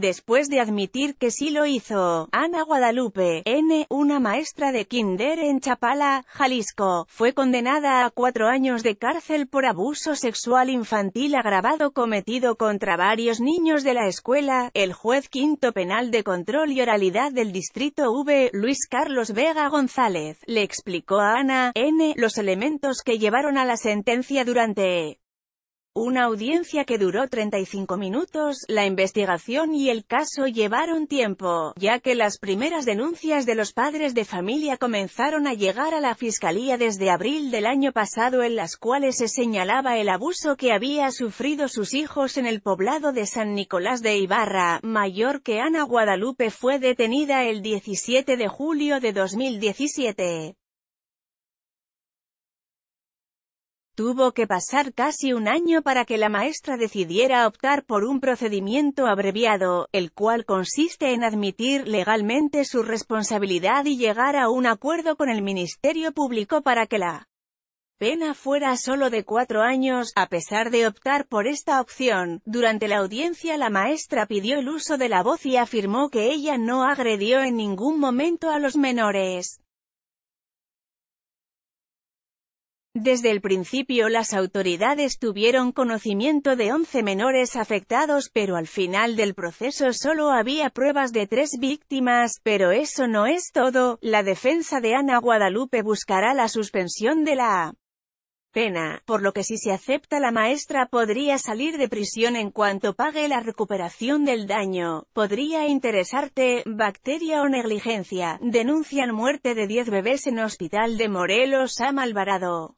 Después de admitir que sí lo hizo, Ana Guadalupe, N., una maestra de kinder en Chapala, Jalisco, fue condenada a cuatro años de cárcel por abuso sexual infantil agravado cometido contra varios niños de la escuela. El juez quinto penal de control y oralidad del distrito V, Luis Carlos Vega González, le explicó a Ana, N., los elementos que llevaron a la sentencia durante una audiencia que duró 35 minutos, la investigación y el caso llevaron tiempo, ya que las primeras denuncias de los padres de familia comenzaron a llegar a la fiscalía desde abril del año pasado en las cuales se señalaba el abuso que había sufrido sus hijos en el poblado de San Nicolás de Ibarra, mayor que Ana Guadalupe fue detenida el 17 de julio de 2017. Tuvo que pasar casi un año para que la maestra decidiera optar por un procedimiento abreviado, el cual consiste en admitir legalmente su responsabilidad y llegar a un acuerdo con el Ministerio Público para que la pena fuera solo de cuatro años, a pesar de optar por esta opción. Durante la audiencia la maestra pidió el uso de la voz y afirmó que ella no agredió en ningún momento a los menores. Desde el principio las autoridades tuvieron conocimiento de 11 menores afectados pero al final del proceso solo había pruebas de tres víctimas, pero eso no es todo, la defensa de Ana Guadalupe buscará la suspensión de la pena, por lo que si se acepta la maestra podría salir de prisión en cuanto pague la recuperación del daño. Podría interesarte, bacteria o negligencia, denuncian muerte de 10 bebés en hospital de Morelos a Malvarado.